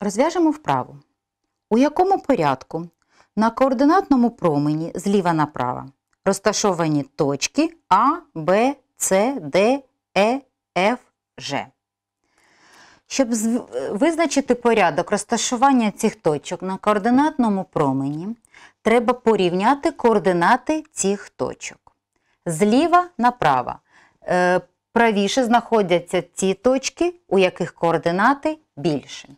Розв'яжемо вправу. У якому порядку на координатному промені зліва направо розташовані точки А, Б, С, Д, Е, Ф, Ж. Щоб визначити порядок розташування цих точок на координатному промені, треба порівняти координати цих точок. Зліва направо. Е, правіше знаходяться ці точки, у яких координати більше.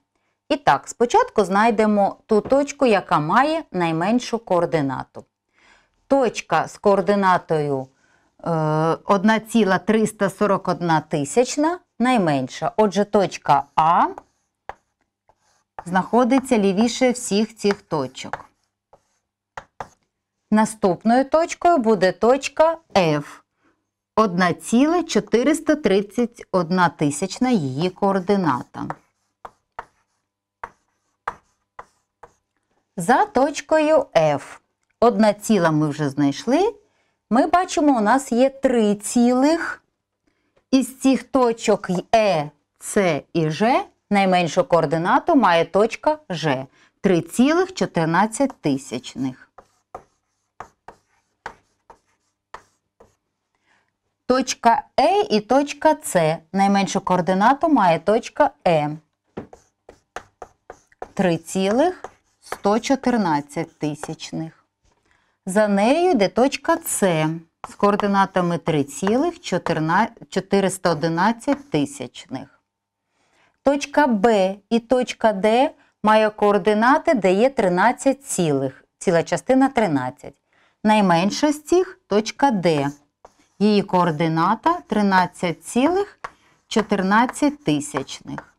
І так, спочатку знайдемо ту точку, яка має найменшу координату. Точка з координатою 1,341 е, тисячна найменша. Отже, точка А знаходиться лівіше всіх цих точок. Наступною точкою буде точка F. 1,431 тисячна її координата. За точкою F. Одна ціла ми вже знайшли. Ми бачимо, у нас є три цілих. Із цих точок Е, С і Ж найменшу координату має точка G. 3,14 тисячних. Точка Е і точка С. Найменшу координату має точка Е. 3,14. 114 тисячних. За нею йде точка С з координатами 3,411 тисячних. Точка Б і точка Д має координати, де є 13, цілих, ціла частина 13. Найменша з цих точка Д. Її координата 13,14. тисячних.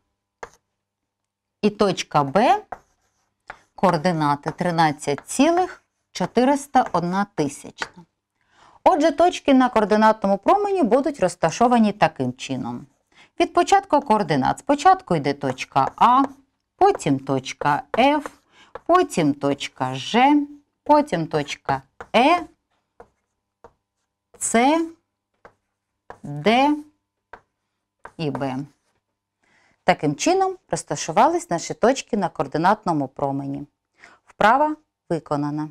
І точка Б координати 13,401 тисячна. Отже, точки на координатному промені будуть розташовані таким чином. Від початку координат. Спочатку йде точка А, потім точка F, потім точка Ж, потім точка Е, С, Д і Б. Таким чином розташувались наші точки на координатному промені. Вправа виконана.